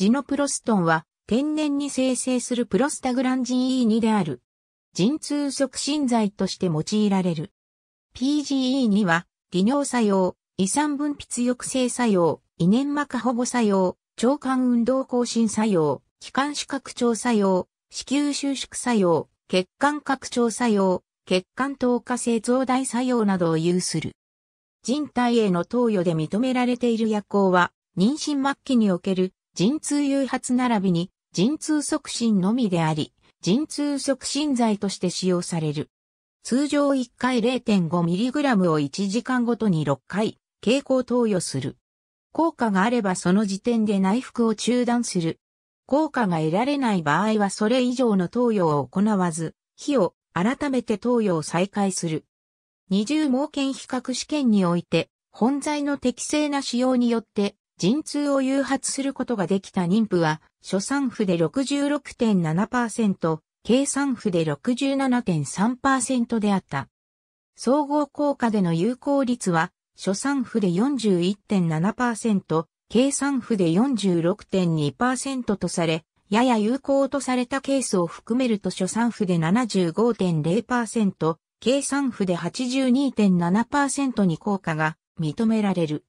ジノプロストンは天然に生成するプロスタグランジン E2 である。陣痛促進剤として用いられる。PGE2 は、利尿作用、胃酸分泌抑制作用、胃粘膜保護作用、腸管運動更新作用、気管支拡張作用、子宮収縮作用、血管拡張作用、血管透過性増大作用などを有する。人体への投与で認められている薬効は、妊娠末期における陣痛誘発並びに、陣痛促進のみであり、陣痛促進剤として使用される。通常1回 0.5mg を1時間ごとに6回、経口投与する。効果があればその時点で内服を中断する。効果が得られない場合はそれ以上の投与を行わず、火を改めて投与を再開する。二重盲検比較試験において、本剤の適正な使用によって陣痛を誘発することができた妊婦は、初産婦で66.7%、計産婦で67.3%であった。総合効果での有効率は、初産婦で41.7%、計産婦で46.2%とされ、やや有効とされたケースを含めると初産婦で75.0%、計産婦で82.7%に効果が認められる。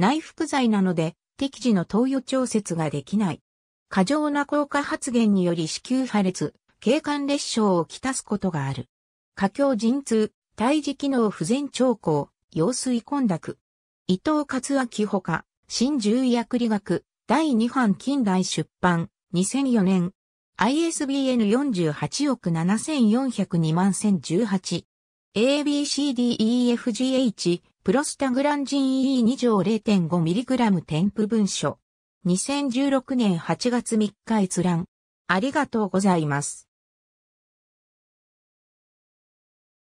内服剤なので、適時の投与調節ができない。過剰な効果発現により子宮破裂、警官裂傷をきたすことがある。過強陣痛、胎児機能不全兆候、羊水混濁。伊藤勝明ほか、新獣医薬理学、第2版近代出版、2004年。ISBN48 億7402万1018。ABCDEFGH プロスタグランジン E2 乗 0.5mg 添付文書。2016年8月3日閲覧。ありがとうございます。